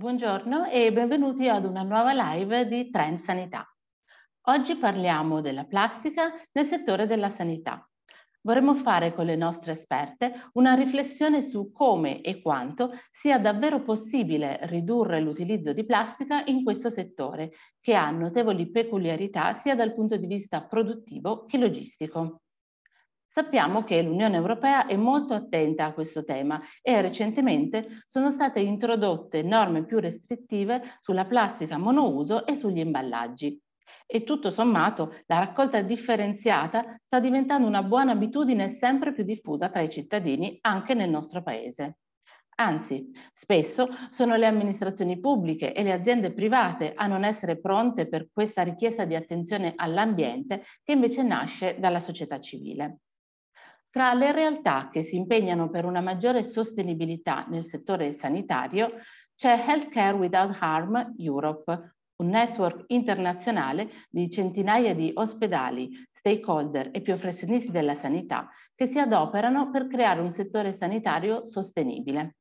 Buongiorno e benvenuti ad una nuova live di Trend Sanità. Oggi parliamo della plastica nel settore della sanità. Vorremmo fare con le nostre esperte una riflessione su come e quanto sia davvero possibile ridurre l'utilizzo di plastica in questo settore, che ha notevoli peculiarità sia dal punto di vista produttivo che logistico. Sappiamo che l'Unione Europea è molto attenta a questo tema e recentemente sono state introdotte norme più restrittive sulla plastica monouso e sugli imballaggi. E tutto sommato la raccolta differenziata sta diventando una buona abitudine sempre più diffusa tra i cittadini anche nel nostro Paese. Anzi, spesso sono le amministrazioni pubbliche e le aziende private a non essere pronte per questa richiesta di attenzione all'ambiente che invece nasce dalla società civile tra le realtà che si impegnano per una maggiore sostenibilità nel settore sanitario c'è Healthcare Without Harm Europe, un network internazionale di centinaia di ospedali, stakeholder e professionisti della sanità che si adoperano per creare un settore sanitario sostenibile.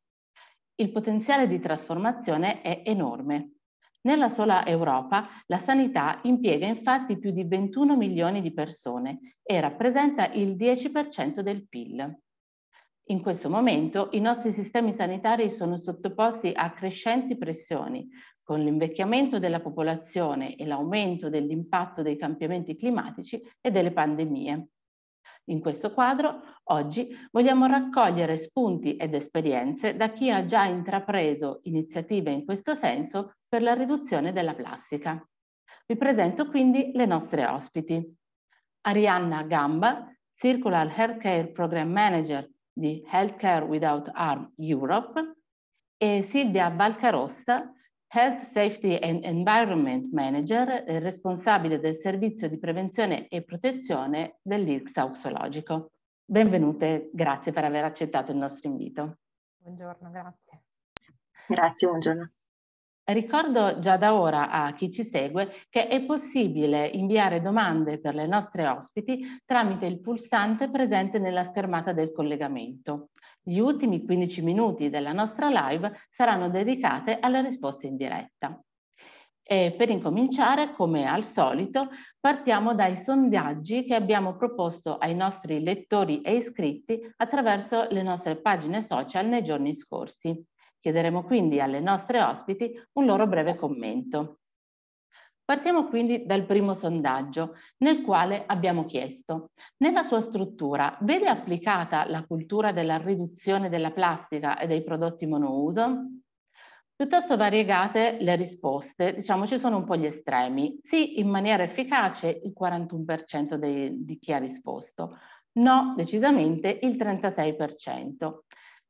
Il potenziale di trasformazione è enorme. Nella sola Europa la sanità impiega infatti più di 21 milioni di persone e rappresenta il 10% del PIL. In questo momento i nostri sistemi sanitari sono sottoposti a crescenti pressioni, con l'invecchiamento della popolazione e l'aumento dell'impatto dei cambiamenti climatici e delle pandemie. In questo quadro, oggi vogliamo raccogliere spunti ed esperienze da chi ha già intrapreso iniziative in questo senso per la riduzione della plastica. Vi presento quindi le nostre ospiti. Arianna Gamba, Circular Healthcare Program Manager di Healthcare Without Arm Europe, e Silvia Balcarossa, Health Safety and Environment Manager, eh, responsabile del servizio di prevenzione e protezione dell'IRCS auxologico. Benvenute, grazie per aver accettato il nostro invito. Buongiorno, grazie. Grazie, buongiorno. Ricordo già da ora a chi ci segue che è possibile inviare domande per le nostre ospiti tramite il pulsante presente nella schermata del collegamento. Gli ultimi 15 minuti della nostra live saranno dedicate alle risposte in diretta. E per incominciare, come al solito, partiamo dai sondaggi che abbiamo proposto ai nostri lettori e iscritti attraverso le nostre pagine social nei giorni scorsi. Chiederemo quindi alle nostre ospiti un loro breve commento. Partiamo quindi dal primo sondaggio, nel quale abbiamo chiesto, nella sua struttura vede applicata la cultura della riduzione della plastica e dei prodotti monouso? Piuttosto variegate le risposte, diciamo ci sono un po' gli estremi. Sì, in maniera efficace il 41% dei, di chi ha risposto, no, decisamente il 36%.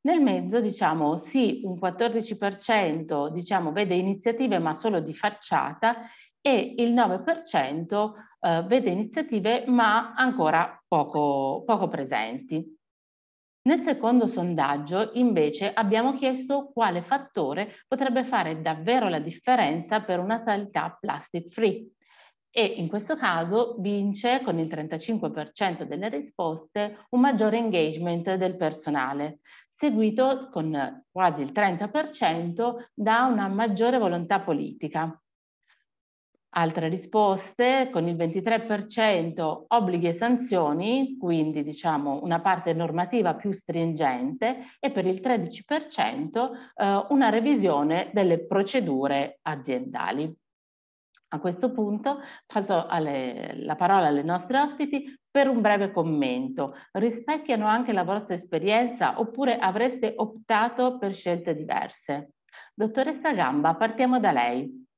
Nel mezzo, diciamo, sì, un 14% diciamo, vede iniziative ma solo di facciata e il 9% eh, vede iniziative ma ancora poco, poco presenti. Nel secondo sondaggio invece abbiamo chiesto quale fattore potrebbe fare davvero la differenza per una natalità plastic free e in questo caso vince con il 35% delle risposte un maggiore engagement del personale, seguito con quasi il 30% da una maggiore volontà politica. Altre risposte con il 23% obblighi e sanzioni, quindi diciamo una parte normativa più stringente e per il 13% eh, una revisione delle procedure aziendali. A questo punto passo alle, la parola alle nostre ospiti per un breve commento. Rispecchiano anche la vostra esperienza oppure avreste optato per scelte diverse? Dottoressa Gamba, partiamo da lei.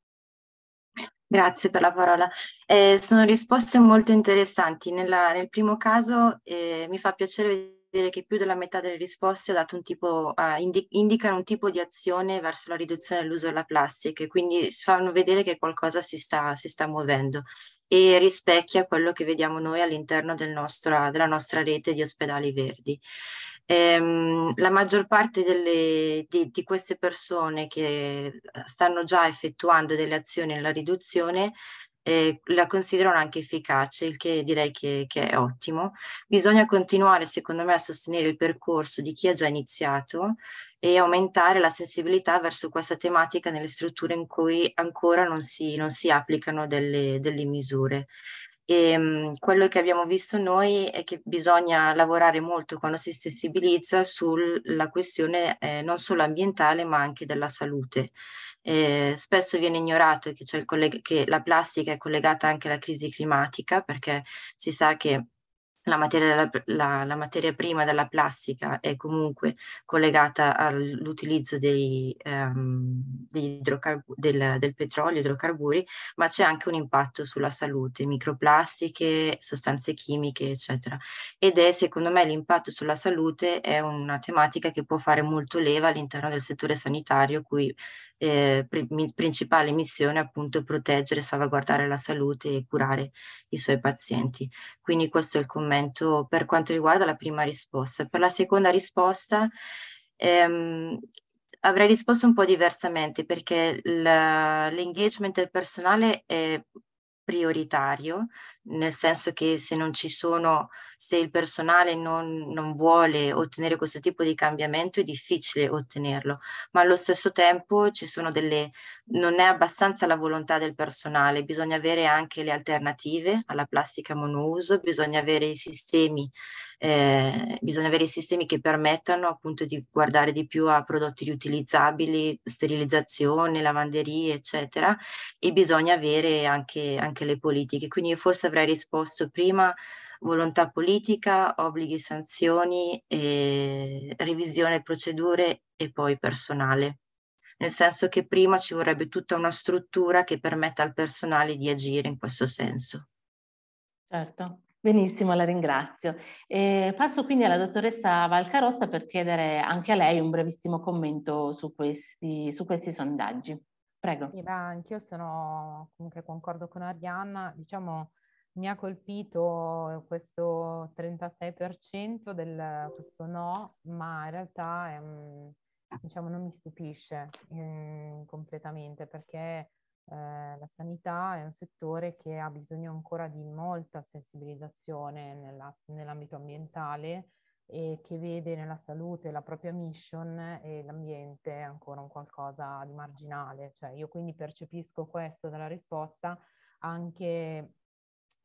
Grazie per la parola. Eh, sono risposte molto interessanti. Nella, nel primo caso eh, mi fa piacere vedere che più della metà delle risposte un tipo, eh, indi indicano un tipo di azione verso la riduzione dell'uso della plastica e quindi fanno vedere che qualcosa si sta, si sta muovendo e rispecchia quello che vediamo noi all'interno del della nostra rete di ospedali verdi. Ehm, la maggior parte delle, di, di, queste persone che eh, stanno già effettuando delle azioni alla riduzione eh, la considerano anche efficace, il che direi che, che è ottimo. Bisogna continuare, secondo me, a sostenere il percorso di chi ha già iniziato e aumentare la sensibilità verso questa tematica nelle strutture in cui ancora non si, non si applicano delle, delle misure. E ehm, quello che abbiamo visto noi è che bisogna lavorare molto quando si sensibilizza sulla questione eh, non solo ambientale ma anche della salute. Eh, spesso viene ignorato che, che la plastica è collegata anche alla crisi climatica perché si sa che la materia, la, la, la materia, prima della plastica è comunque collegata all'utilizzo dei, um, degli del, del, petrolio, idrocarburi, ma c'è anche un impatto sulla salute, microplastiche, sostanze chimiche, eccetera. Ed è, secondo me, l'impatto sulla salute è una tematica che può fare molto leva all'interno del settore sanitario, cui eh, pr principale missione è appunto proteggere, salvaguardare la salute e curare i suoi pazienti. Quindi questo è il commento commento per quanto riguarda la prima risposta. Per la seconda risposta ehm, avrei risposto un po' diversamente perché l'engagement del personale è prioritario nel senso che se non ci sono, se il personale non, non, vuole ottenere questo tipo di cambiamento è difficile ottenerlo, ma allo stesso tempo ci sono delle, non è abbastanza la volontà del personale, bisogna avere anche le alternative alla plastica monouso, bisogna avere i sistemi, eh, bisogna avere i sistemi che permettano appunto di guardare di più a prodotti riutilizzabili, sterilizzazione, lavanderie, eccetera, e bisogna avere anche, anche le politiche. Quindi forse avrei risposto prima volontà politica, obblighi, sanzioni, e revisione procedure e poi personale. Nel senso che prima ci vorrebbe tutta una struttura che permetta al personale di agire in questo senso. Certo, benissimo, la ringrazio. E passo quindi alla dottoressa Valcarossa per chiedere anche a lei un brevissimo commento su questi, su questi sondaggi. Prego. Sì, beh, anch'io sono comunque concordo con Arianna, diciamo mi ha colpito questo 36% del questo no, ma in realtà è, diciamo, non mi stupisce eh, completamente perché eh, la sanità è un settore che ha bisogno ancora di molta sensibilizzazione nella, nell'ambito ambientale e che vede nella salute la propria mission e l'ambiente ancora un qualcosa di marginale. Cioè io quindi percepisco questo dalla risposta anche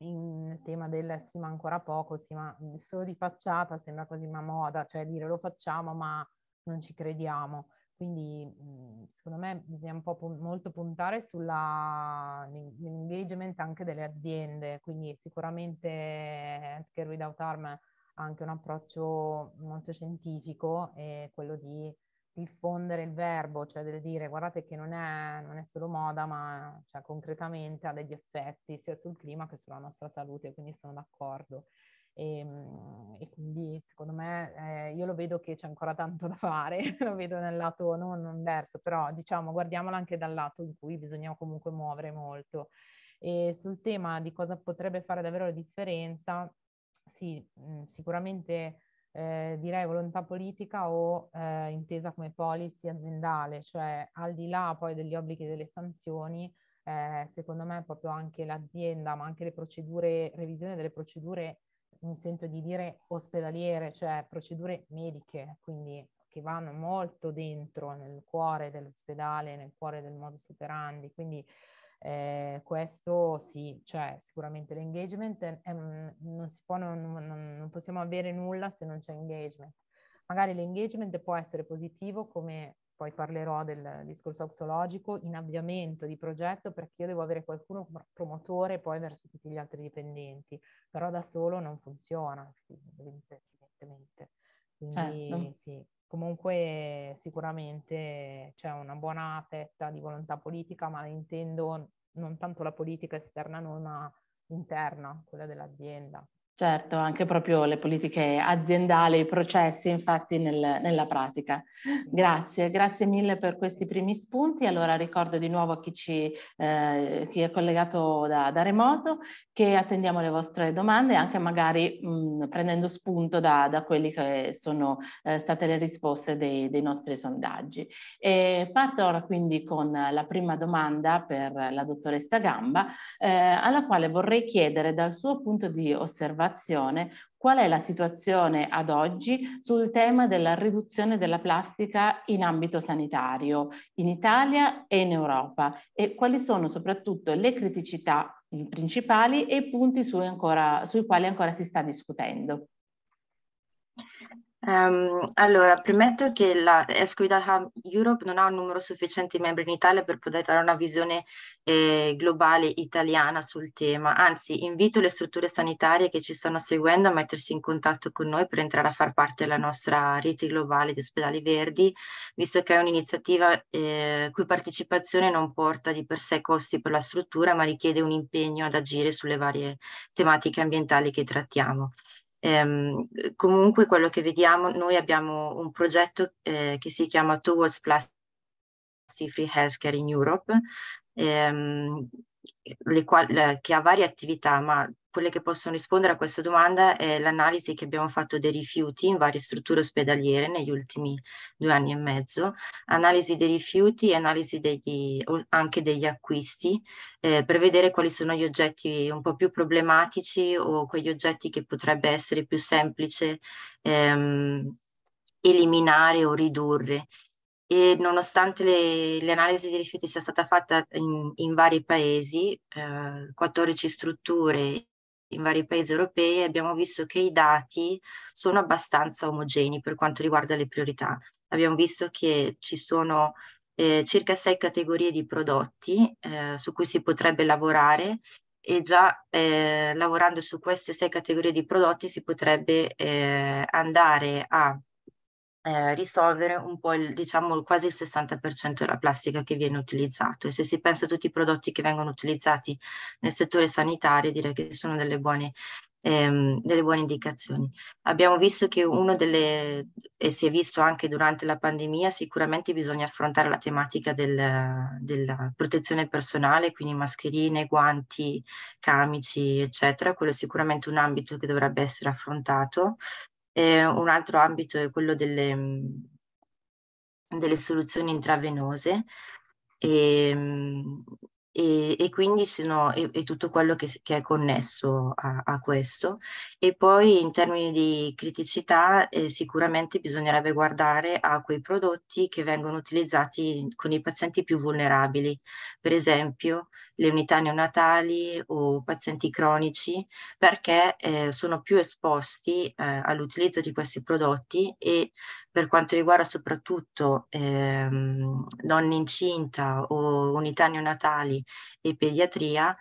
in tema del sì ma ancora poco, sì ma solo di facciata sembra quasi una moda, cioè dire lo facciamo ma non ci crediamo. Quindi mm, secondo me bisogna un po' pun- molto puntare sull'engagement anche delle aziende, quindi sicuramente Healthcare Without Arm ha anche un approccio molto scientifico e quello di diffondere il verbo, cioè del dire guardate che non è, non è solo moda, ma cioè, concretamente ha degli effetti sia sul clima che sulla nostra salute, quindi sono d'accordo. E, ehm, e, quindi secondo me eh, io lo vedo che c'è ancora tanto da fare, lo vedo nel lato non, non verso, però diciamo guardiamola anche dal lato in cui bisogna comunque muovere molto. E sul tema di cosa potrebbe fare davvero la differenza, sì, mh, sicuramente eh, direi volontà politica o eh, intesa come policy aziendale, cioè al di là poi degli obblighi e delle sanzioni, eh, secondo me proprio anche l'azienda, ma anche le procedure, revisione delle procedure, mi sento di dire ospedaliere, cioè procedure mediche, quindi che vanno molto dentro nel cuore dell'ospedale, nel cuore del modus operandi, quindi eh, questo sì, cioè sicuramente l'engagement è, è, mm, non, può, non, non, non possiamo avere nulla se non c'è engagement. Magari l'engagement può essere positivo come poi parlerò del discorso autologico, in avviamento di progetto perché io devo avere qualcuno promotore poi verso tutti gli altri dipendenti, però da solo non funziona, evidentemente. Certo. Quindi eh, non, sì comunque sicuramente c'è una buona fetta di volontà politica, ma intendo non tanto la politica esterna, non, ma interna, quella dell'azienda. Certo, anche proprio le politiche aziendali, i processi infatti nel, nella pratica. Grazie, grazie mille per questi primi spunti. Allora ricordo di nuovo a chi, ci, eh, chi è collegato da, da, remoto che attendiamo le vostre domande, anche magari mh, mm, prendendo spunto da, da quelle che sono eh, state le risposte dei, dei nostri sondaggi. E parto ora quindi con la prima domanda per la dottoressa Gamba, eh, alla quale vorrei chiedere dal suo punto di osservazione innovazione, qual è la situazione ad oggi sul tema della riduzione della plastica in ambito sanitario in Italia e in Europa e quali sono soprattutto le criticità principali e i punti su ancora, sui quali ancora si sta discutendo. Um, allora, premetto che la FQIDA Hub Europe non ha un numero sufficiente di membri in Italia per poter dare una visione eh, globale italiana sul tema, anzi invito le strutture sanitarie che ci stanno seguendo a mettersi in contatto con noi per entrare a far parte della nostra rete globale di ospedali verdi, visto che è un'iniziativa eh, cui partecipazione non porta di per sé costi per la struttura, ma richiede un impegno ad agire sulle varie tematiche ambientali che trattiamo. Ehm, comunque quello che vediamo, noi abbiamo un progetto eh, che si chiama Towards Plastic Free Healthcare in Europe, ehm, quali, che ha varie attività, ma quelle che possono rispondere a questa domanda è l'analisi che abbiamo fatto dei rifiuti in varie strutture ospedaliere negli ultimi due anni e mezzo, analisi dei rifiuti e analisi degli, anche degli acquisti eh, per vedere quali sono gli oggetti un po' più problematici o quegli oggetti che potrebbe essere più semplice ehm, eliminare o ridurre e nonostante le, l'analisi dei rifiuti sia stata fatta in, in vari paesi, eh, 14 strutture in vari paesi europei, abbiamo visto che i dati sono abbastanza omogenei per quanto riguarda le priorità. Abbiamo visto che ci sono eh, circa sei categorie di prodotti eh, su cui si potrebbe lavorare e già eh, lavorando su queste sei categorie di prodotti si potrebbe eh, andare a eh, risolvere un po' il, diciamo quasi il 60% della plastica che viene utilizzato e se si pensa a tutti i prodotti che vengono utilizzati nel settore sanitario direi che sono delle buone Ehm, delle buone indicazioni. Abbiamo visto che uno delle, e si è visto anche durante la pandemia, sicuramente bisogna affrontare la tematica del, della protezione personale, quindi mascherine, guanti, camici, eccetera. Quello è sicuramente un ambito che dovrebbe essere affrontato. Eh, un altro ambito è quello delle, mhmm, delle soluzioni intravenose e, ehm, e, e quindi no, è, è, tutto quello che, che è connesso a, a, questo. E poi in termini di criticità eh, sicuramente bisognerebbe guardare a quei prodotti che vengono utilizzati con i pazienti più vulnerabili, per esempio le unità neonatali o pazienti cronici, perché eh, sono più esposti eh, all'utilizzo di questi prodotti e per quanto riguarda soprattutto ehm, donne incinta o unità neonatali e pediatria,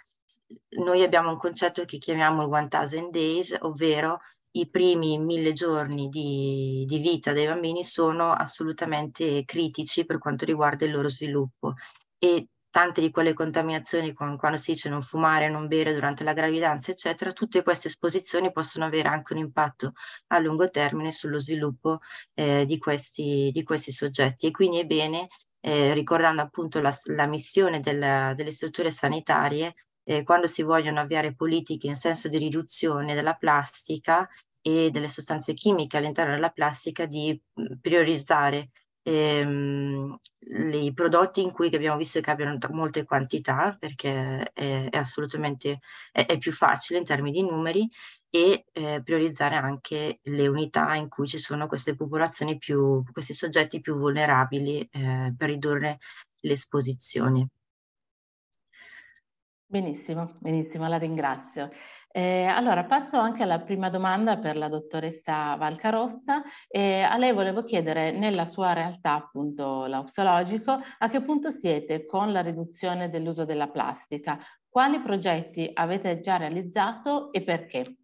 noi abbiamo un concetto che chiamiamo il 1000 days, ovvero i primi mille giorni di, di, vita dei bambini sono assolutamente critici per quanto riguarda il loro sviluppo e tante di quelle contaminazioni, con, quando si dice non fumare, non bere durante la gravidanza, eccetera, tutte queste esposizioni possono avere anche un impatto a lungo termine sullo sviluppo eh, di, questi, di questi soggetti. E quindi è bene eh, ricordando appunto la, la missione della, delle strutture sanitarie, eh, quando si vogliono avviare politiche in senso di riduzione della plastica e delle sostanze chimiche all'interno della plastica, di mm, priorizzare ehm, i prodotti in cui abbiamo visto che abbiano molte quantità perché è, è assolutamente è, è, più facile in termini di numeri e eh, priorizzare anche le unità in cui ci sono queste popolazioni più, questi soggetti più vulnerabili eh, per ridurre l'esposizione. Benissimo, benissimo, la ringrazio. Eh, allora passo anche alla prima domanda per la dottoressa Valcarossa. Eh, a lei volevo chiedere, nella sua realtà appunto l'auxologico, a che punto siete con la riduzione dell'uso della plastica? Quali progetti avete già realizzato e perché?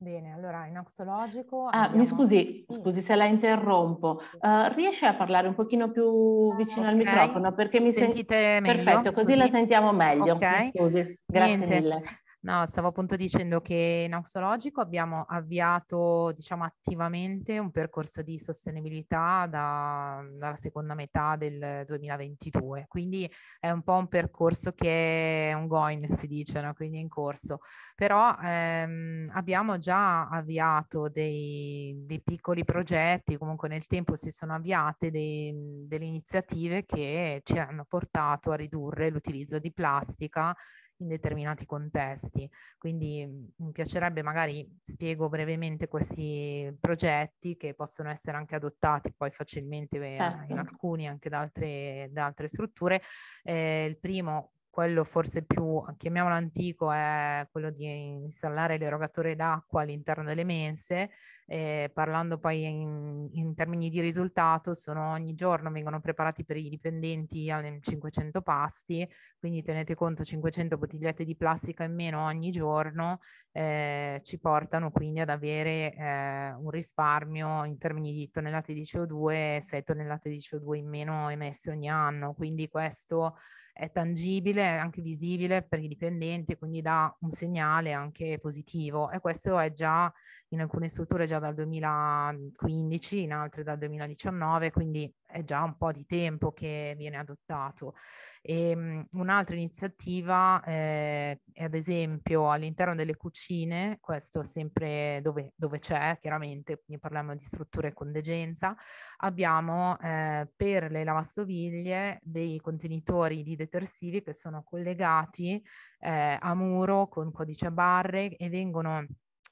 Bene, allora in axologico... Ah, abbiamo... mi scusi, sì. scusi se la interrompo. Uh, riesce a parlare un pochino più vicino okay. al microfono perché mi sentite sen... meglio? Perfetto, così, così, la sentiamo meglio. Ok, mi scusi. Grazie Niente. mille. No, stavo appunto dicendo che in Auxologico abbiamo avviato, diciamo, attivamente un percorso di sostenibilità da, dalla seconda metà del 2022, quindi è un po' un percorso che è ongoing, si dice, no? quindi in corso. Però ehm, abbiamo già avviato dei, dei, piccoli progetti, comunque nel tempo si sono avviate dei, delle iniziative che ci hanno portato a ridurre l'utilizzo di plastica in determinati contesti. Quindi mm, mi piacerebbe magari spiego brevemente questi progetti che possono essere anche adottati poi facilmente eh, certo. in alcuni anche da altre, da altre strutture. Eh, il primo quello forse più, chiamiamolo antico, è quello di installare l'erogatore d'acqua all'interno delle mense, eh, parlando poi in, in, termini di risultato, sono ogni giorno vengono preparati per i dipendenti 500 pasti, quindi tenete conto 500 bottigliette di plastica in meno ogni giorno eh, ci portano quindi ad avere eh, un risparmio in termini di tonnellate di CO2, 6 tonnellate di CO2 in meno emesse ogni anno, quindi questo è tangibile, è anche visibile per i dipendenti, quindi dà un segnale anche positivo e questo è già in alcune strutture già dal 2015, in altre dal 2019, quindi è già un po' di tempo che viene adottato. E, um, un'altra iniziativa eh, è ad esempio all'interno delle cucine, questo sempre dove, dove c'è chiaramente, quindi parliamo di strutture con degenza, abbiamo eh, per le lavastoviglie dei contenitori di detersivi che sono collegati eh, a muro con codice a barre e vengono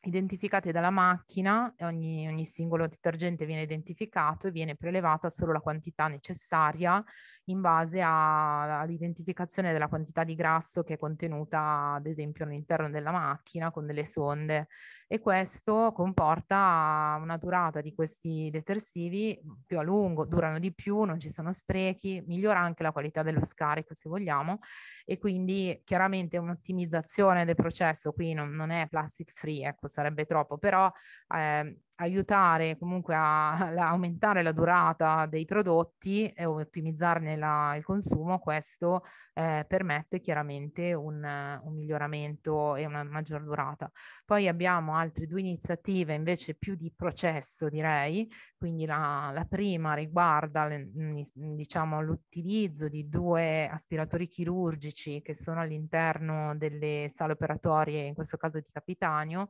identificate dalla macchina, ogni, ogni, singolo detergente viene identificato e viene prelevata solo la quantità necessaria in base a, all'identificazione della quantità di grasso che è contenuta ad esempio all'interno della macchina con delle sonde e questo comporta una durata di questi detersivi più a lungo, durano di più, non ci sono sprechi, migliora anche la qualità dello scarico se vogliamo e quindi chiaramente un'ottimizzazione del processo qui non, non è plastic free, ecco sarebbe troppo, però eh, aiutare comunque a, a, aumentare la durata dei prodotti e ottimizzarne la, il consumo, questo eh, permette chiaramente un, un, miglioramento e una maggior durata. Poi abbiamo altre due iniziative invece più di processo direi, quindi la, la prima riguarda mm, diciamo, l'utilizzo di due aspiratori chirurgici che sono all'interno delle sale operatorie, in questo caso di Capitanio,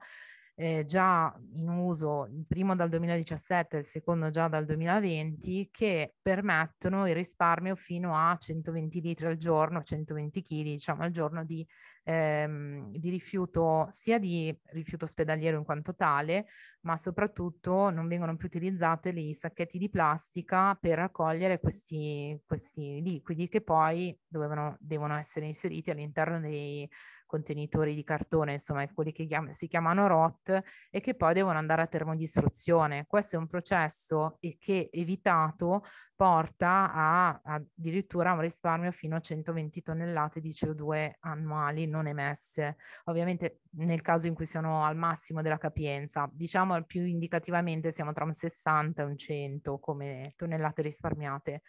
eh, già in uso, il primo dal 2017 e il secondo già dal 2020, che permettono il risparmio fino a 120 litri al giorno, 120 kg diciamo al giorno di ehm, di rifiuto, sia di rifiuto ospedaliero in quanto tale, ma soprattutto non vengono più utilizzate i sacchetti di plastica per raccogliere questi, questi liquidi che poi dovevano, devono essere inseriti all'interno dei contenitori di cartone, insomma quelli che chiam- si chiamano ROT e che poi devono andare a termodistruzione. Questo è un processo che evitato porta a, a addirittura un risparmio fino a 120 tonnellate di CO2 annuali non emesse, ovviamente nel caso in cui siano al massimo della capienza, diciamo più indicativamente siamo tra un 60 e un 100 come tonnellate risparmiate.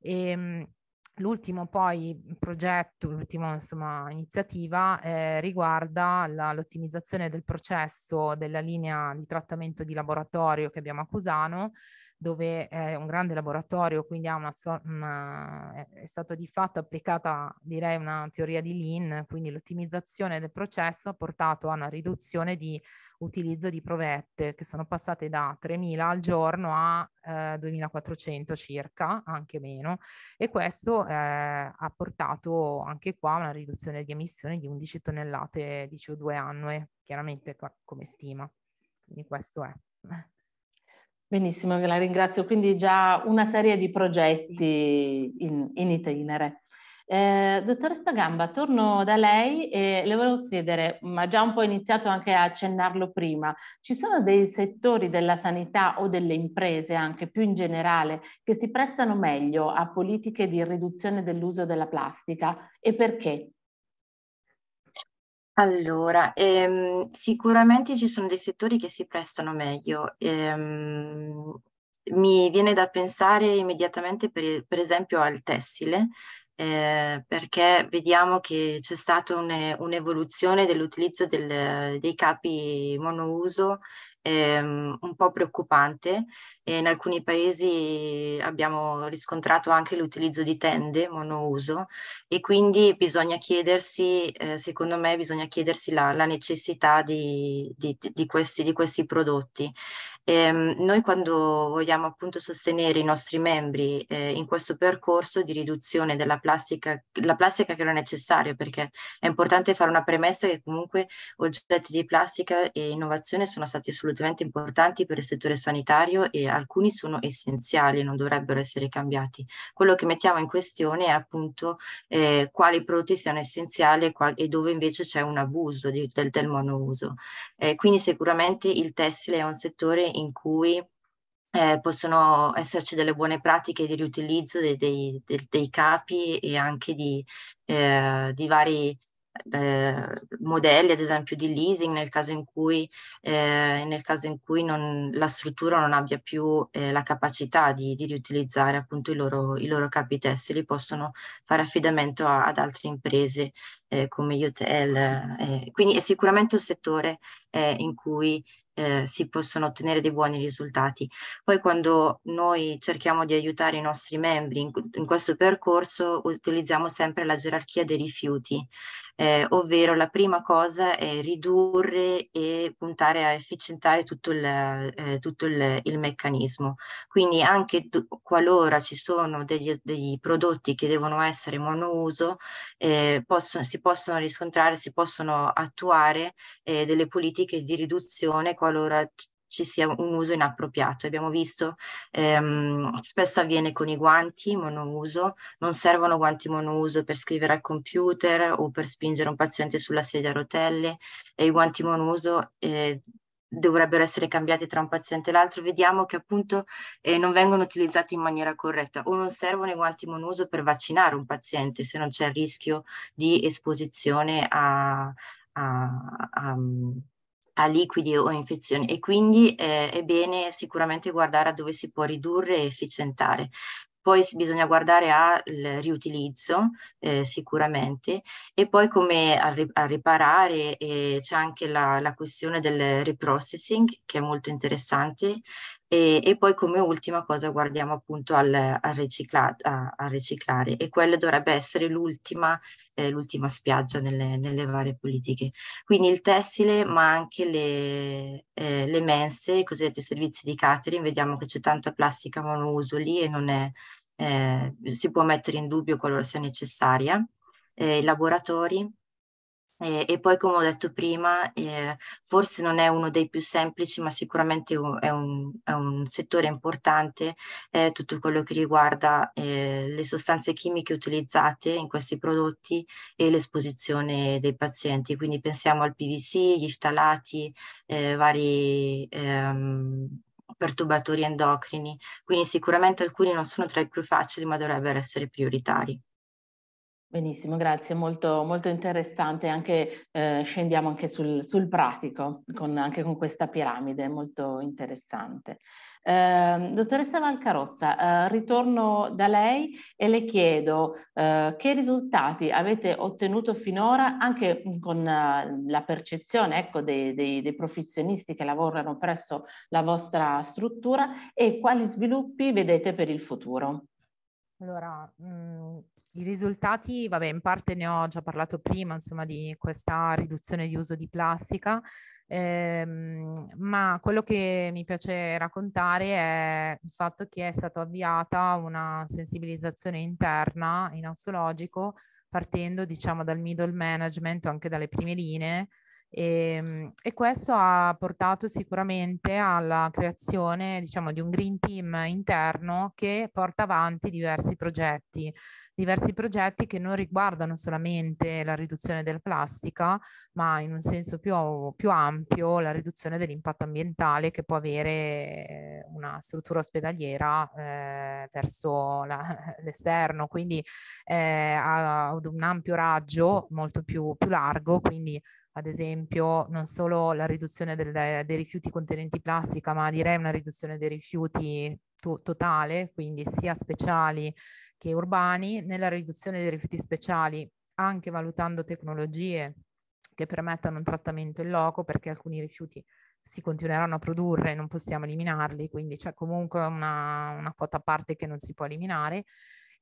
E, ehm, L'ultimo poi progetto, l'ultima insomma iniziativa eh, riguarda la, l'ottimizzazione del processo della linea di trattamento di laboratorio che abbiamo a Cusano dove è un grande laboratorio, quindi una, una, è stata di fatto applicata direi una teoria di Lean, quindi l'ottimizzazione del processo ha portato a una riduzione di utilizzo di provette che sono passate da 3.000 al giorno a eh, 2.400 circa, anche meno, e questo eh, ha portato anche qua a una riduzione di emissioni di 11 tonnellate di CO2 annue, chiaramente come stima. Quindi questo è. Benissimo, la ringrazio. Quindi già una serie di progetti in, in itinere. Eh, dottoressa Gamba, torno da lei e le volevo chiedere, ma già un po' iniziato anche a accennarlo prima, ci sono dei settori della sanità o delle imprese anche più in generale che si prestano meglio a politiche di riduzione dell'uso della plastica e perché? Allora, ehm, sicuramente ci sono dei settori che si prestano meglio. Ehm, mi viene da pensare immediatamente per, per esempio al tessile, eh, perché vediamo che c'è stata un'evoluzione dell'utilizzo del, dei capi monouso ehm, un po' preoccupante e in alcuni paesi abbiamo riscontrato anche l'utilizzo di tende monouso e quindi bisogna chiedersi, eh, secondo me bisogna chiedersi la, la necessità di, di, di, questi, di, questi, prodotti. Ehm, noi quando vogliamo appunto sostenere i nostri membri eh, in questo percorso di riduzione della plastica, la plastica che non è necessaria perché è importante fare una premessa che comunque oggetti di plastica e innovazione sono stati solo assolutamente importanti per il settore sanitario e alcuni sono essenziali e non dovrebbero essere cambiati. Quello che mettiamo in questione è appunto eh, quali prodotti siano essenziali e, qual- e dove invece c'è un abuso di, del, del monouso. Eh, quindi sicuramente il tessile è un settore in cui eh, possono esserci delle buone pratiche di riutilizzo dei, dei, dei, dei capi e anche di, eh, di vari eh, modelli ad esempio di leasing nel caso in cui, eh, nel caso in cui non, la struttura non abbia più eh, la capacità di, di riutilizzare appunto i loro, i loro capitestili possono fare affidamento a, ad altre imprese eh, come Hotel eh, quindi è sicuramente un settore eh, in cui eh, si possono ottenere dei buoni risultati. Poi quando noi cerchiamo di aiutare i nostri membri in, in questo percorso utilizziamo sempre la gerarchia dei rifiuti, eh, ovvero la prima cosa è ridurre e puntare a efficientare tutto il, eh, tutto il, il meccanismo. Quindi anche qualora ci sono degli, degli, prodotti che devono essere monouso, eh, possono, si possono riscontrare, si possono attuare eh, delle politiche politiche di riduzione qualora ci sia un uso inappropriato. Abbiamo visto, ehm, spesso avviene con i guanti monouso, non servono guanti monouso per scrivere al computer o per spingere un paziente sulla sedia a rotelle e i guanti monouso eh, dovrebbero essere cambiati tra un paziente e l'altro, vediamo che appunto eh, non vengono utilizzati in maniera corretta o non servono i guanti monouso per vaccinare un paziente se non c'è il rischio di esposizione a, a, a a liquidi o infezioni e quindi eh, è bene sicuramente guardare a dove si può ridurre e efficientare. Poi bisogna guardare al riutilizzo eh, sicuramente e poi come a, ri a riparare eh, c'è anche la, la, questione del reprocessing che è molto interessante e, e poi come ultima cosa guardiamo appunto al, al, ricicla, a, a riciclare e quella dovrebbe essere l'ultima, eh, l'ultima spiaggia nelle, nelle varie politiche. Quindi il tessile ma anche le, eh, le mense, i cosiddetti servizi di catering, vediamo che c'è tanta plastica monouso lì e non è, eh, si può mettere in dubbio qualora sia necessaria. Eh, I laboratori, e, e poi, come ho detto prima, eh, forse non è uno dei più semplici, ma sicuramente è, un, è, un, settore importante, eh, tutto quello che riguarda eh, le sostanze chimiche utilizzate in questi prodotti e l'esposizione dei pazienti. Quindi pensiamo al PVC, gli ftalati, eh, vari... Ehm, perturbatori endocrini, quindi sicuramente alcuni non sono tra i più facili ma dovrebbero essere prioritari. Benissimo, grazie, molto, molto interessante. Anche, eh, scendiamo anche sul, sul pratico, con, anche con questa piramide, molto interessante. Eh, dottoressa Valcarossa, eh, ritorno da lei e le chiedo eh, che risultati avete ottenuto finora anche con eh, la percezione ecco, dei, dei, dei professionisti che lavorano presso la vostra struttura e quali sviluppi vedete per il futuro. Allora, mh, mm, i risultati, vabbè, in parte ne ho già parlato prima, insomma, di questa riduzione di uso di plastica, ehm, ma quello che mi piace raccontare è il fatto che è stata avviata una sensibilizzazione interna in aussologico partendo, diciamo, dal middle management o anche dalle prime linee e, ehm, e, questo ha portato sicuramente alla creazione diciamo, di un green team interno che porta avanti diversi progetti, diversi progetti che non riguardano solamente la riduzione della plastica, ma in un senso più, più ampio la riduzione dell'impatto ambientale che può avere eh, una struttura ospedaliera eh, verso la, l'esterno, quindi eh, ad un ampio raggio molto più, più largo, quindi ad esempio non solo la riduzione del, dei rifiuti contenenti plastica, ma direi una riduzione dei rifiuti to- totale, quindi sia speciali che urbani, nella riduzione dei rifiuti speciali, anche valutando tecnologie che permettano un trattamento in loco, perché alcuni rifiuti si continueranno a produrre, e non possiamo eliminarli, quindi c'è comunque una, una quota a parte che non si può eliminare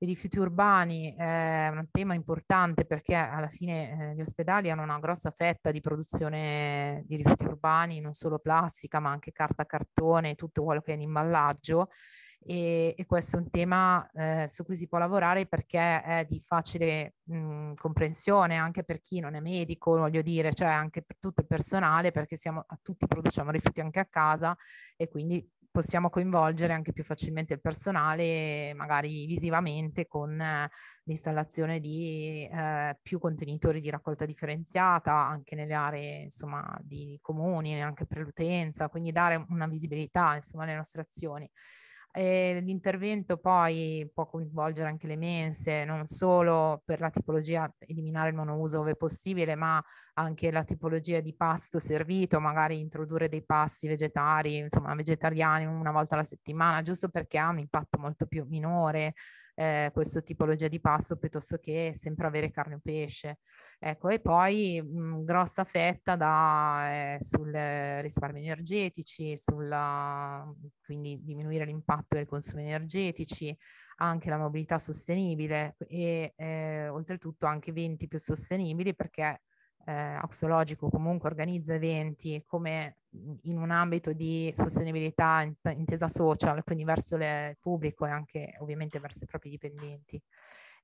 i rifiuti urbani eh, è un tema importante perché alla fine eh, gli ospedali hanno una grossa fetta di produzione di rifiuti urbani, non solo plastica, ma anche carta, cartone, tutto quello che è in imballaggio. E, e, questo è un tema eh, su cui si può lavorare perché è di facile mh, comprensione anche per chi non è medico, voglio dire, cioè anche per tutto il personale, perché siamo, tutti produciamo rifiuti anche a casa e quindi possiamo coinvolgere anche più facilmente il personale, magari visivamente, con eh, l'installazione di eh, più contenitori di raccolta differenziata anche nelle aree insomma, di comuni, anche per l'utenza, quindi dare una visibilità insomma, alle nostre azioni l'intervento poi può coinvolgere anche le mense, non solo per la tipologia, eliminare il monouso ove possibile, ma anche la tipologia di pasto servito, magari introdurre dei pasti vegetari, insomma vegetariani una volta alla settimana, giusto perché ha un impatto molto più minore eh, questo tipologia di pasto piuttosto che sempre avere carne o pesce. Ecco, e poi mh, mm, grossa fetta da, eh, sul risparmio energetici, sulla, quindi diminuire l'impatto del consumo energetici, anche la mobilità sostenibile e eh, oltretutto anche eventi più sostenibili perché eh, Axologico comunque organizza eventi come Mhmm, in un ambito di sostenibilità intesa social, quindi verso il pubblico e anche ovviamente verso i propri dipendenti.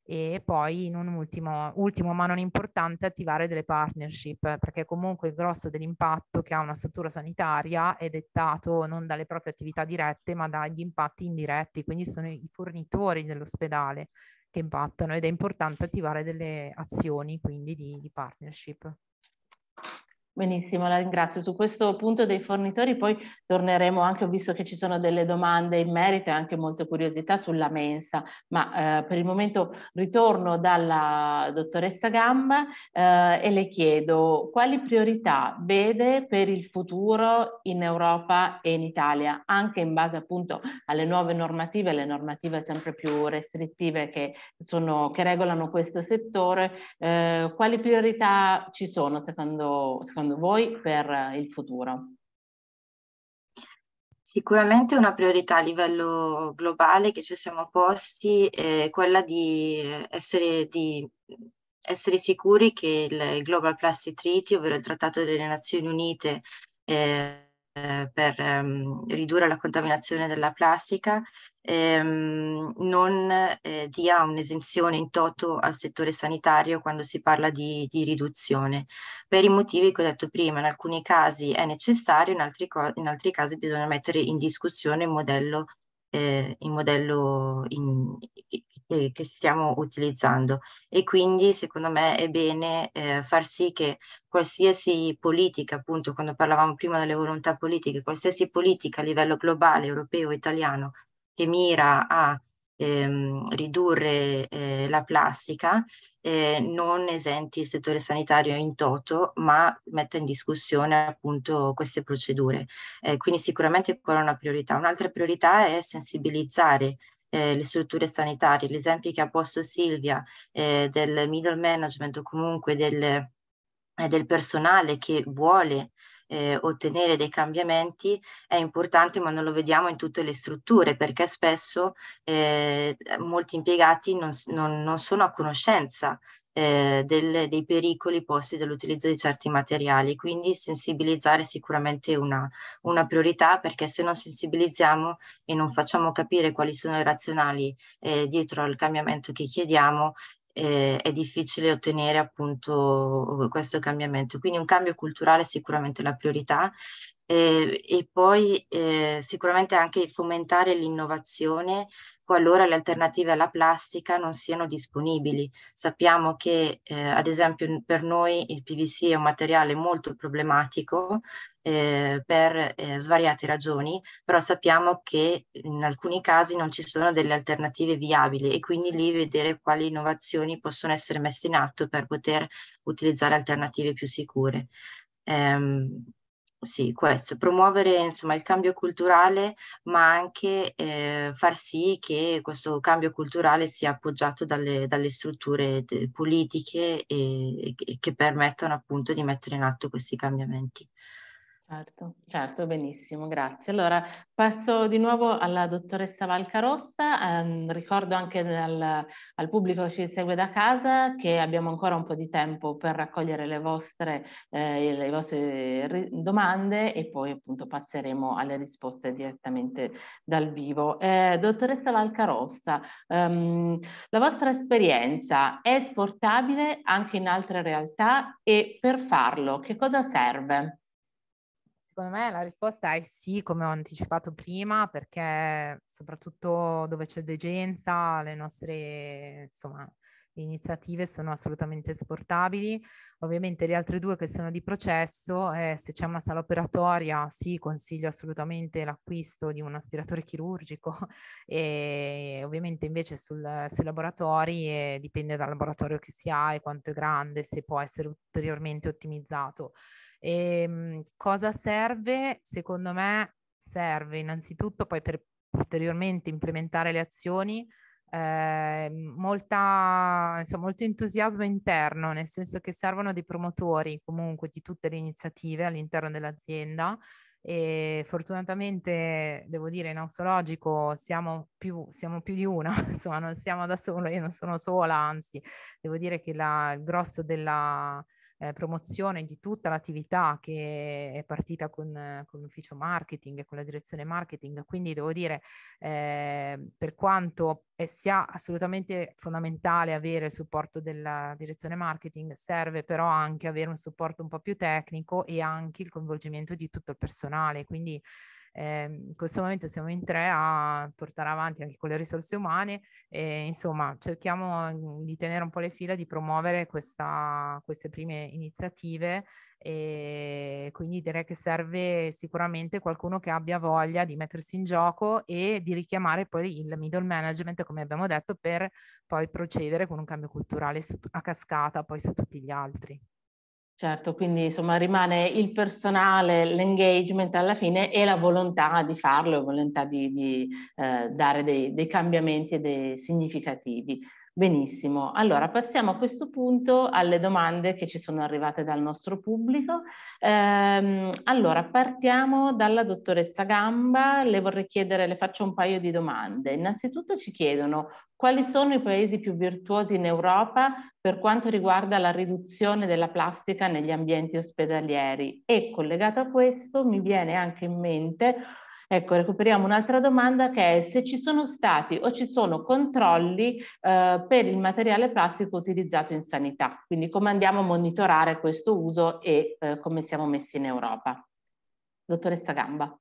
E poi in un ultimo, ultimo ma non importante, attivare delle partnership, perché comunque il grosso dell'impatto che ha una struttura sanitaria è dettato non dalle proprie attività dirette, ma dagli impatti indiretti, quindi sono i fornitori dell'ospedale che impattano ed è importante attivare delle azioni quindi di, di partnership. Benissimo, la ringrazio. Su questo punto dei fornitori poi torneremo anche, ho visto che ci sono delle domande in merito e anche molte curiosità sulla mensa, ma eh, per il momento ritorno dalla dottoressa Gamba eh, e le chiedo quali priorità vede per il futuro in Europa e in Italia, anche in base appunto alle nuove normative, le normative sempre più restrittive che, sono, che regolano questo settore, eh, quali priorità ci sono secondo, secondo secondo voi per eh, il futuro? Sicuramente una priorità a livello globale che ci siamo posti è quella di eh, essere, di essere sicuri che il Global Plastic Treaty, ovvero il Trattato delle Nazioni Unite eh, eh, per ehm, ridurre la contaminazione della plastica ehm, non eh, dia un'esenzione in toto al settore sanitario quando si parla di, di, riduzione, per i motivi che ho detto prima, in alcuni casi è necessario, in altri, in altri casi bisogna mettere in discussione il modello eh, il modello in, che, che, stiamo utilizzando e quindi secondo me è bene eh, far sì che qualsiasi politica, appunto quando parlavamo prima delle volontà politiche, qualsiasi politica a livello globale, europeo, italiano che mira a ehm, ridurre eh, la plastica eh, non esenti il settore sanitario in toto, ma mette in discussione appunto queste procedure. Eh, quindi sicuramente quella è una priorità. Un'altra priorità è sensibilizzare eh, le strutture sanitarie. L'esempio che ha posto Silvia eh, del middle management o comunque del, eh, del personale che vuole eh, ottenere dei cambiamenti è importante, ma non lo vediamo in tutte le strutture, perché spesso eh, molti impiegati non, non, non, sono a conoscenza eh, del, dei pericoli posti dall'utilizzo di certi materiali. Quindi sensibilizzare è sicuramente una, una, priorità, perché se non sensibilizziamo e non facciamo capire quali sono i razionali eh, dietro al cambiamento che chiediamo, eh, è difficile ottenere appunto questo cambiamento. Quindi un cambio culturale è sicuramente la priorità eh, e poi eh, sicuramente anche fomentare l'innovazione o allora le alternative alla plastica non siano disponibili. Sappiamo che eh, ad esempio per noi il PVC è un materiale molto problematico eh, per eh, svariate ragioni, però sappiamo che in alcuni casi non ci sono delle alternative viabili e quindi lì vedere quali innovazioni possono essere messe in atto per poter utilizzare alternative più sicure. Um, sì, questo, promuovere insomma, il cambio culturale, ma anche eh, far sì che questo cambio culturale sia appoggiato dalle, dalle strutture de- politiche e, e che permettano appunto di mettere in atto questi cambiamenti. Certo, certo, benissimo, grazie. Allora passo di nuovo alla dottoressa Valcarossa, ehm, ricordo anche dal, al pubblico che ci segue da casa che abbiamo ancora un po' di tempo per raccogliere le vostre, eh, le vostre domande e poi appunto passeremo alle risposte direttamente dal vivo. Eh, dottoressa Valcarossa, ehm, la vostra esperienza è esportabile anche in altre realtà e per farlo che cosa serve? Secondo me la risposta è sì, come ho anticipato prima, perché soprattutto dove c'è degenza le nostre insomma, iniziative sono assolutamente esportabili. Ovviamente le altre due che sono di processo, eh, se c'è una sala operatoria, sì, consiglio assolutamente l'acquisto di un aspiratore chirurgico e ovviamente invece sul, sui laboratori eh, dipende dal laboratorio che si ha e quanto è grande, se può essere ulteriormente ottimizzato. E, ehm, cosa serve? Secondo me serve innanzitutto poi per ulteriormente implementare le azioni eh, molta, insomma, molto entusiasmo interno, nel senso che servono dei promotori comunque di tutte le iniziative all'interno dell'azienda e fortunatamente devo dire in Austologico siamo più, siamo più di una, insomma non siamo da solo, io non sono sola, anzi devo dire che la, il grosso della, eh, promozione di tutta l'attività che è partita con, con l'ufficio marketing e con la direzione marketing. Quindi devo dire, eh, per quanto sia assolutamente fondamentale avere il supporto della direzione marketing, serve però anche avere un supporto un po' più tecnico e anche il coinvolgimento di tutto il personale. Quindi eh, in questo momento siamo in tre a portare avanti anche con le risorse umane e insomma cerchiamo mhmm, di tenere un po' le fila, di promuovere questa, queste prime iniziative e quindi direi che serve sicuramente qualcuno che abbia voglia di mettersi in gioco e di richiamare poi il middle management come abbiamo detto per poi procedere con un cambio culturale su, a cascata poi su tutti gli altri. Certo, quindi insomma rimane il personale, l'engagement alla fine e la volontà di farlo, la volontà di, di eh, dare dei, dei cambiamenti e dei significativi. Benissimo, allora passiamo a questo punto alle domande che ci sono arrivate dal nostro pubblico. Ehm, allora partiamo dalla dottoressa Gamba, le vorrei chiedere, le faccio un paio di domande. Innanzitutto ci chiedono quali sono i paesi più virtuosi in Europa per quanto riguarda la riduzione della plastica negli ambienti ospedalieri e collegato a questo mi viene anche in mente Ecco, recuperiamo un'altra domanda che è se ci sono stati o ci sono controlli eh, per il materiale plastico utilizzato in sanità, quindi come andiamo a monitorare questo uso e eh, come siamo messi in Europa. Dottoressa Gamba.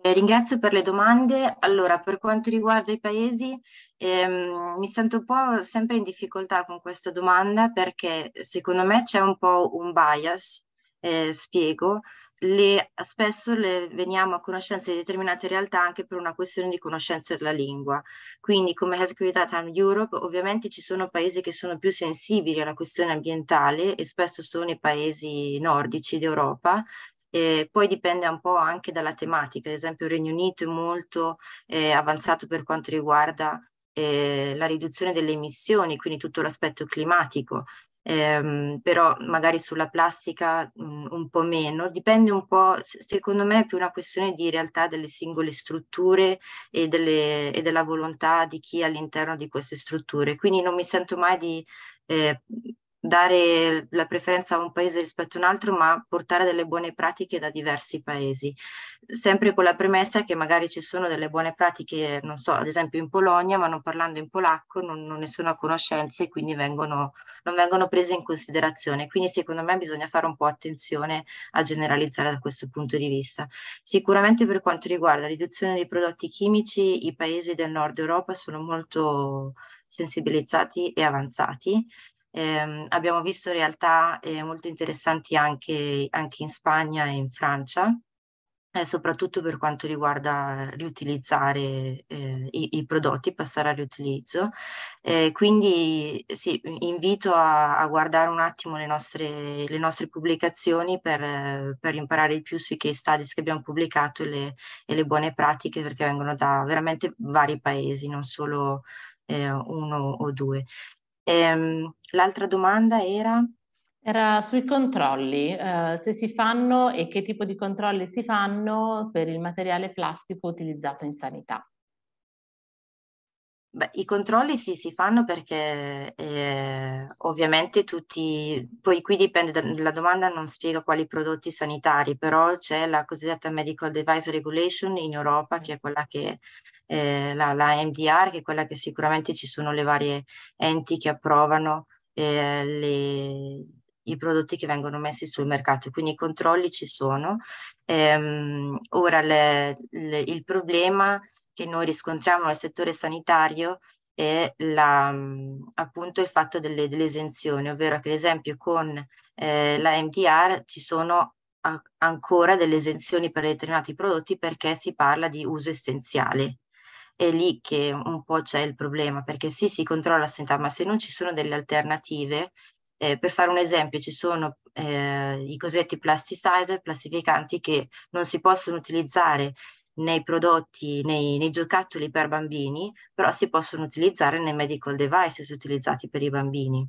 Eh, ringrazio per le domande. Allora, per quanto riguarda i paesi, ehm, mi sento un po' sempre in difficoltà con questa domanda perché secondo me c'è un po' un bias, eh, spiego, le, spesso le veniamo a conoscenza di determinate realtà anche per una questione di conoscenza della lingua. Quindi come Health Care Time Europe ovviamente ci sono paesi che sono più sensibili alla questione ambientale e spesso sono i paesi nordici d'Europa E poi dipende un po' anche dalla tematica, ad esempio il Regno Unito è molto eh, avanzato per quanto riguarda eh, la riduzione delle emissioni, quindi tutto l'aspetto climatico ehm, però magari sulla plastica mh, mm, un po' meno, dipende un po', secondo me è più una questione di realtà delle singole strutture e, delle, e della volontà di chi è all'interno di queste strutture, quindi non mi sento mai di eh, dare la preferenza a un paese rispetto a un altro, ma portare delle buone pratiche da diversi paesi, sempre con la premessa che magari ci sono delle buone pratiche, non so, ad esempio in Polonia, ma non parlando in polacco non, non ne sono a conoscenza e quindi vengono, non vengono prese in considerazione. Quindi secondo me bisogna fare un po' attenzione a generalizzare da questo punto di vista. Sicuramente per quanto riguarda la riduzione dei prodotti chimici, i paesi del nord Europa sono molto sensibilizzati e avanzati eh, abbiamo visto realtà eh, molto interessanti anche, anche, in Spagna e in Francia, eh, soprattutto per quanto riguarda riutilizzare eh, i, i, prodotti, passare al riutilizzo. Eh, quindi sì, invito a, a, guardare un attimo le nostre, le nostre pubblicazioni per, per, imparare di più sui case studies che abbiamo pubblicato e le, e le buone pratiche perché vengono da veramente vari paesi, non solo eh, uno o due. Ehm, l'altra domanda era? Era sui controlli, eh, se si fanno e che tipo di controlli si fanno per il materiale plastico utilizzato in sanità. Beh, I controlli sì, si fanno perché eh, ovviamente tutti, poi qui dipende, dalla domanda non spiega quali prodotti sanitari, però c'è la cosiddetta Medical Device Regulation in Europa che è quella che eh, la, la, MDR, che è quella che sicuramente ci sono le varie enti che approvano eh, le, i prodotti che vengono messi sul mercato, quindi i controlli ci sono. Ehm, ora le, le, il problema che noi riscontriamo nel settore sanitario è la, appunto il fatto delle, delle esenzioni, ovvero che ad esempio con eh, la MDR ci sono ancora delle esenzioni per determinati prodotti perché si parla di uso essenziale è lì che un po' c'è il problema, perché sì, si controlla la sanità, ma se non ci sono delle alternative, eh, per fare un esempio, ci sono eh, i cosiddetti plasticizer, plastificanti, che non si possono utilizzare nei prodotti, nei, nei, giocattoli per bambini, però si possono utilizzare nei medical devices utilizzati per i bambini.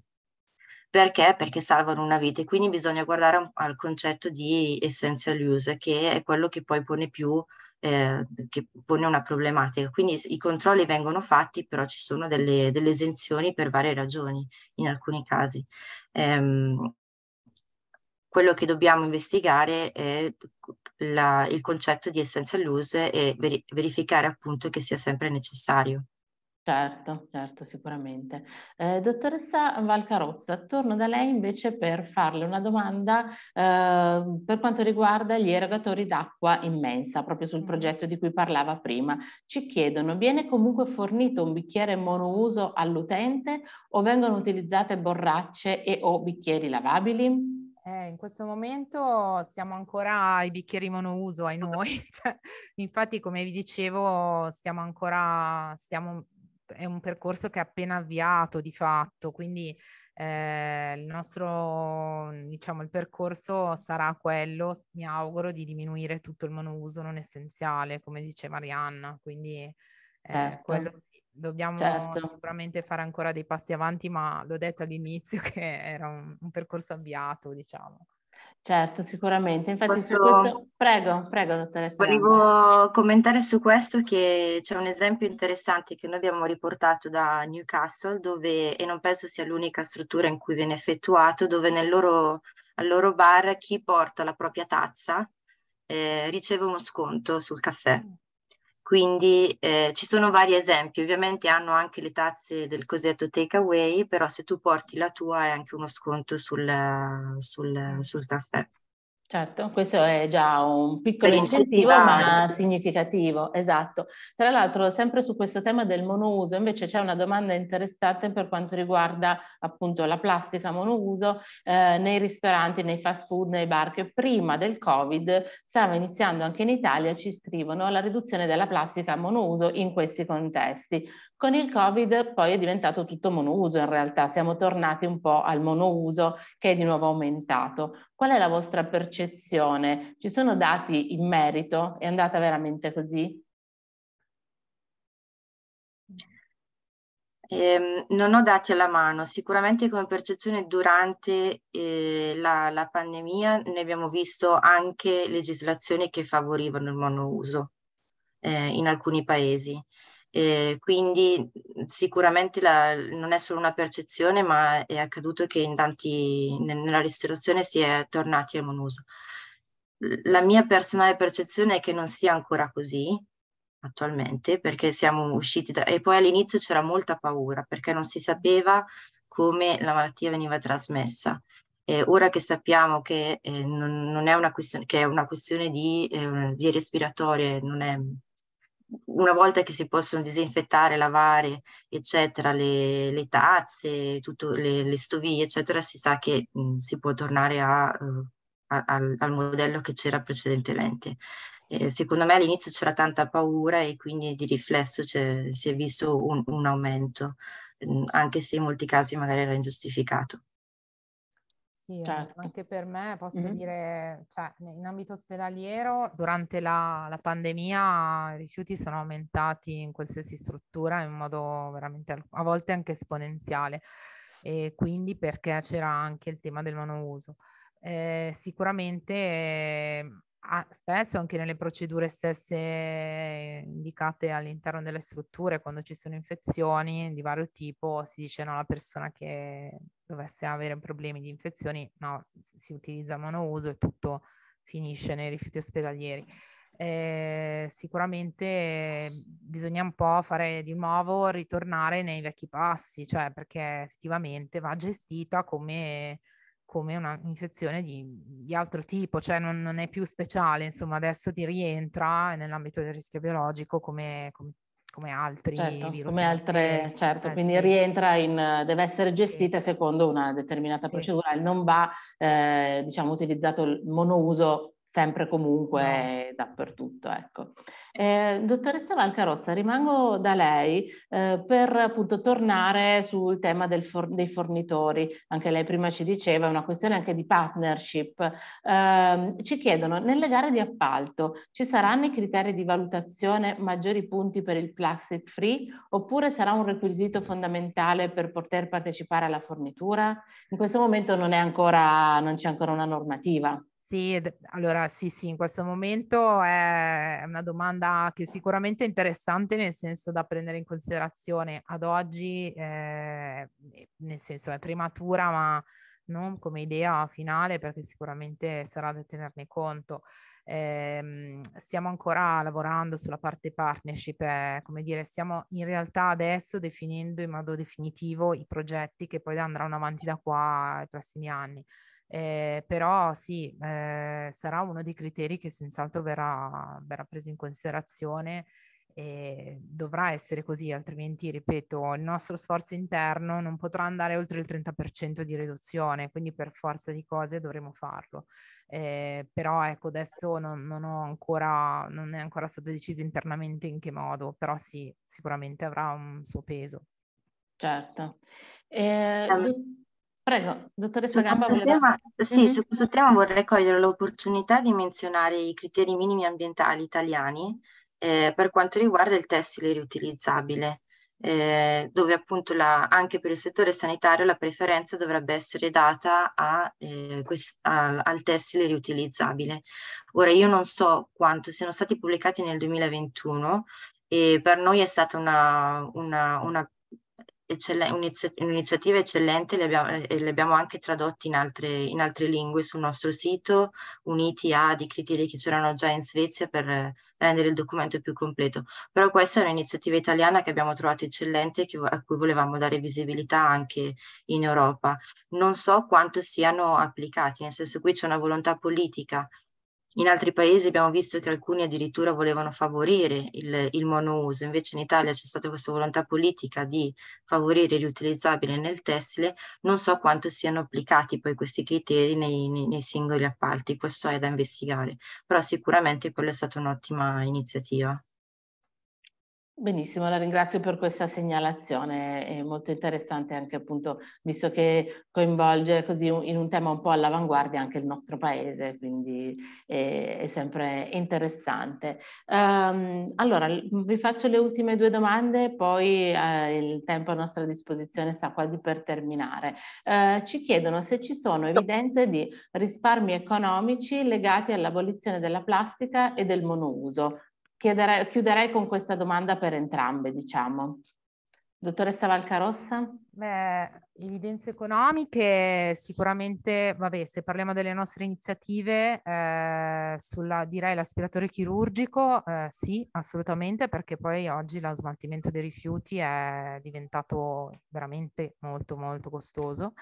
Perché? Perché salvano una vita e quindi bisogna guardare al concetto di essential use, che è quello che poi pone più eh, che pone una problematica. Quindi i controlli vengono fatti, però ci sono delle, delle esenzioni per varie ragioni in alcuni casi. Ehm, quello che dobbiamo investigare è la, il concetto di essential use e verificare appunto che sia sempre necessario. Certo, certo, sicuramente. Eh, dottoressa Valcarossa, torno da lei invece per farle una domanda eh, per quanto riguarda gli erogatori d'acqua immensa, proprio sul mm-hmm. progetto di cui parlava prima. Ci chiedono, viene comunque fornito un bicchiere monouso all'utente o vengono utilizzate borracce e o bicchieri lavabili? Eh, in questo momento siamo ancora ai bicchieri monouso, ai noi. cioè, infatti, come vi dicevo, siamo ancora, stiamo è un percorso che è appena avviato di fatto, quindi eh, il nostro, diciamo, il percorso sarà quello, mi auguro, di diminuire tutto il monouso non essenziale, come dice Arianna, quindi eh, certo. quello sì, dobbiamo certo. sicuramente fare ancora dei passi avanti, ma l'ho detto all'inizio che era un, un percorso avviato, diciamo. Certo, sicuramente. Infatti, Posso... questo... prego, prego, dottoressa. Volevo commentare su questo che c'è un esempio interessante che noi abbiamo riportato da Newcastle, dove, e non penso sia l'unica struttura in cui viene effettuato, dove nel loro, al loro bar chi porta la propria tazza eh, riceve uno sconto sul caffè. Quindi eh, ci sono vari esempi, ovviamente hanno anche le tazze del cosiddetto takeaway, però se tu porti la tua è anche uno sconto sul, sul, sul caffè. Certo, questo è già un piccolo incentivo, ma significativo, esatto. Tra l'altro, sempre su questo tema del monouso, invece c'è una domanda interessante per quanto riguarda appunto la plastica monouso eh, nei ristoranti, nei fast food, nei bar, che prima del Covid stava iniziando anche in Italia, ci scrivono, la riduzione della plastica monouso in questi contesti. Con il Covid poi è diventato tutto monouso in realtà, siamo tornati un po' al monouso che è di nuovo aumentato. Qual è la vostra percezione? Ci sono dati in merito? È andata veramente così? Eh, non ho dati alla mano, sicuramente come percezione durante eh, la, la pandemia ne abbiamo visto anche legislazioni che favorivano il monouso eh, in alcuni paesi. Eh, quindi mhmm, sicuramente la, non è solo una percezione, ma è accaduto che in tanti, nella ristorazione si è tornati al monouso. La mia personale percezione è che non sia ancora così attualmente, perché siamo usciti da... E poi all'inizio c'era molta paura, perché non si sapeva come la malattia veniva trasmessa. Eh, ora che sappiamo che eh, non, non, è una questione, che è una questione di eh, vie respiratorie, non è una volta che si possono disinfettare, lavare, eccetera, le, le tazze, tutto, le, le, stoviglie, eccetera, si sa che mh, si può tornare a, eh, a, al, al, modello che c'era precedentemente. Eh, secondo me all'inizio c'era tanta paura e quindi di riflesso si è visto un, un aumento, mh, anche se in molti casi magari era ingiustificato. Sì, eh, certo. anche per me posso mm-hmm. dire, cioè, in ambito ospedaliero durante la, la, pandemia i rifiuti sono aumentati in qualsiasi struttura in modo veramente a volte anche esponenziale e quindi perché c'era anche il tema del monouso. Eh, sicuramente eh, Ah, spesso anche nelle procedure stesse eh, indicate all'interno delle strutture, quando ci sono infezioni di vario tipo, si dice no, la persona che dovesse avere problemi di infezioni, no, si utilizza monouso e tutto finisce nei rifiuti ospedalieri. Eh, sicuramente eh, bisogna un po' fare di nuovo ritornare nei vecchi passi, cioè perché effettivamente va gestita come come un'infezione di, di, altro tipo, cioè non, non, è più speciale, insomma adesso ti rientra nell'ambito del rischio biologico come, come, come altri certo, virus. Come altre, certo, eh, quindi sì. rientra in, deve essere gestita sì. secondo una determinata sì. procedura e non va, eh, diciamo, utilizzato il monouso sempre comunque no. dappertutto, ecco. Eh, dottoressa Valcarossa, rimango da lei eh, per appunto tornare sul tema for dei fornitori. Anche lei prima ci diceva, è una questione anche di partnership. Eh, ci chiedono, nelle gare di appalto ci saranno i criteri di valutazione maggiori punti per il plastic free oppure sarà un requisito fondamentale per poter partecipare alla fornitura? In questo momento non, c'è ancora, ancora una normativa. Sì, allora sì, sì, in questo momento è una domanda che sicuramente è interessante nel senso da prendere in considerazione ad oggi, eh, nel senso è prematura ma non come idea finale perché sicuramente sarà da tenerne conto. Eh, stiamo ancora lavorando sulla parte partnership, eh, come dire, stiamo in realtà adesso definendo in modo definitivo i progetti che poi andranno avanti da qua ai prossimi anni eh, però sì, eh, sarà uno dei criteri che senz'altro verrà, verrà preso in considerazione e dovrà essere così, altrimenti, ripeto, il nostro sforzo interno non potrà andare oltre il 30% di riduzione, quindi per forza di cose dovremo farlo. Eh, però ecco, adesso non, non, ho ancora, non è ancora stato deciso internamente in che modo, però sì, sicuramente avrà un suo peso. Certo. Eh, um. Prego, dottoressa su Gamba. Tema, sì, mm -hmm. su questo tema vorrei cogliere l'opportunità di menzionare i criteri minimi ambientali italiani eh, per quanto riguarda il tessile riutilizzabile, eh, dove appunto la, anche per il settore sanitario la preferenza dovrebbe essere data a, eh, quest, a, al tessile riutilizzabile. Ora io non so quanto siano stati pubblicati nel 2021 e per noi è stata una, una, una eccell- un'iniz- un'iniziativa eccellente, le abbiamo, eh, le abbiamo anche tradotte in altre, in altre, lingue sul nostro sito, uniti a dei criteri che c'erano già in Svezia per rendere il documento più completo. Però questa è un'iniziativa italiana che abbiamo trovato eccellente e a cui volevamo dare visibilità anche in Europa. Non so quanto siano applicati, nel senso qui c'è una volontà politica in altri paesi abbiamo visto che alcuni addirittura volevano favorire il, il monouso, invece in Italia c'è stata questa volontà politica di favorire il riutilizzabile nel tessile, non so quanto siano applicati poi questi criteri nei, nei, nei singoli appalti, questo è da investigare, però sicuramente quella è stata un'ottima iniziativa. Benissimo, la ringrazio per questa segnalazione, è molto interessante anche appunto, visto che coinvolge così in un tema un po' all'avanguardia anche il nostro paese, quindi è, è sempre interessante. Um, allora, vi faccio le ultime due domande, poi eh, il tempo a nostra disposizione sta quasi per terminare. Uh, ci chiedono se ci sono evidenze di risparmi economici legati all'abolizione della plastica e del monouso chiedere, chiuderei con questa domanda per entrambe, diciamo. Dottoressa Valcarossa? Beh, evidenze economiche sicuramente, vabbè, se parliamo delle nostre iniziative, eh, sulla, direi l'aspiratore chirurgico, eh, sì, assolutamente, perché poi oggi lo smaltimento dei rifiuti è diventato veramente molto molto costoso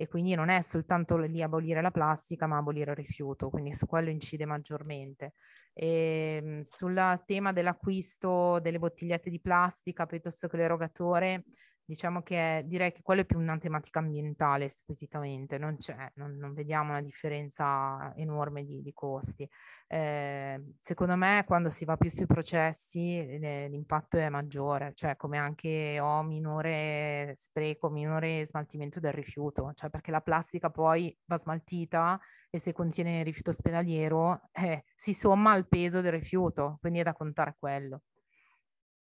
e quindi non è soltanto lì abolire la plastica ma abolire il rifiuto, quindi su quello incide maggiormente. E, ehm, sul tema dell'acquisto delle bottigliette di plastica piuttosto che l'erogatore, Diciamo che direi che quello è più una tematica ambientale squisitamente, non c'è, non, non vediamo una differenza enorme di, di costi. Eh, secondo me quando si va più sui processi le, l'impatto è maggiore, cioè come anche ho minore spreco, minore smaltimento del rifiuto, cioè perché la plastica poi va smaltita e se contiene rifiuto ospedaliero eh, si somma al peso del rifiuto, quindi è da contare quello.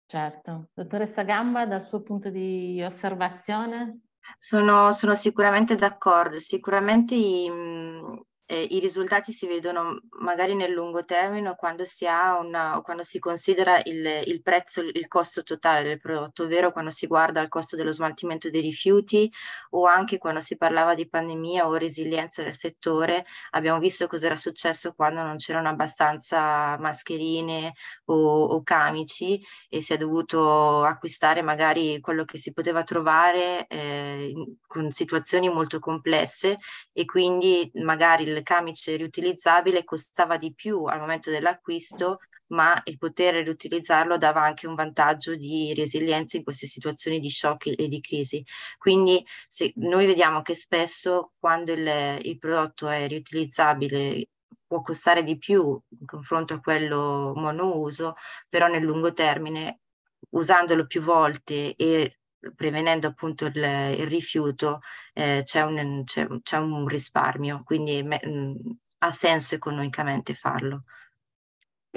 Certo. Dottoressa Gamba, dal suo punto di osservazione? Sono, sono sicuramente d'accordo, sicuramente i, eh, i risultati si vedono magari nel lungo termine quando si ha una, o quando si considera il, il, prezzo, il costo totale del prodotto, ovvero quando si guarda il costo dello smaltimento dei rifiuti o anche quando si parlava di pandemia o resilienza del settore, abbiamo visto cos'era successo quando non c'erano abbastanza mascherine o, o camici e si è dovuto acquistare magari quello che si poteva trovare eh, con situazioni molto complesse e quindi magari il camice riutilizzabile costava di più al momento dell'acquisto, ma il poter riutilizzarlo dava anche un vantaggio di resilienza in queste situazioni di shock e di crisi. Quindi se, noi vediamo che spesso quando il, il prodotto è riutilizzabile può costare di più in confronto a quello monouso, però nel lungo termine usandolo più volte e Mhmm, prevenendo appunto il, il rifiuto eh, c'è, un, c'è, c'è, un risparmio, quindi me, mh, mhmm, ha senso economicamente farlo.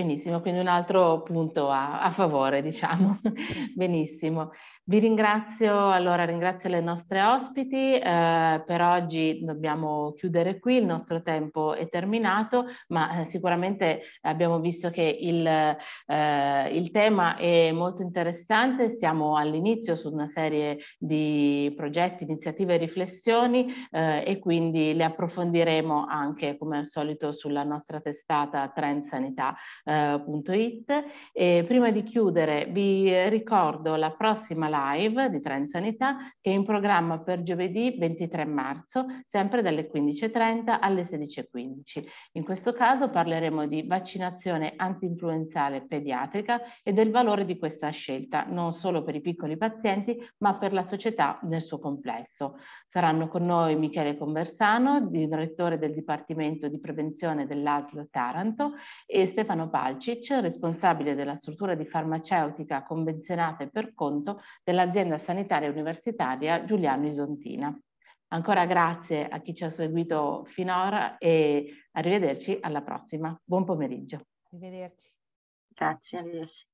Benissimo, quindi un altro punto a, a favore, diciamo. Benissimo. Vi ringrazio, allora ringrazio le nostre ospiti, eh, per oggi dobbiamo chiudere qui, il nostro tempo è terminato, ma eh, sicuramente abbiamo visto che il, eh, il, tema è molto interessante, siamo all'inizio su una serie di progetti, iniziative e riflessioni eh, e quindi le approfondiremo anche come al solito sulla nostra testata Trend Sanità. Eh, it. E prima di chiudere vi ricordo la prossima live di Transanità che è in programma per giovedì 23 marzo, sempre dalle 15.30 alle 16.15. In questo caso parleremo di vaccinazione antinfluenzale pediatrica e del valore di questa scelta, non solo per i piccoli pazienti, ma per la società nel suo complesso. Saranno con noi Michele Conversano, direttore del Dipartimento di Prevenzione dell'ASL Taranto e Stefano Palcic, responsabile della struttura di farmaceutica convenzionata e per conto dell'azienda sanitaria universitaria Giuliano Isontina. Ancora grazie a chi ci ha seguito finora e arrivederci alla prossima. Buon pomeriggio. Arrivederci. Grazie, arrivederci.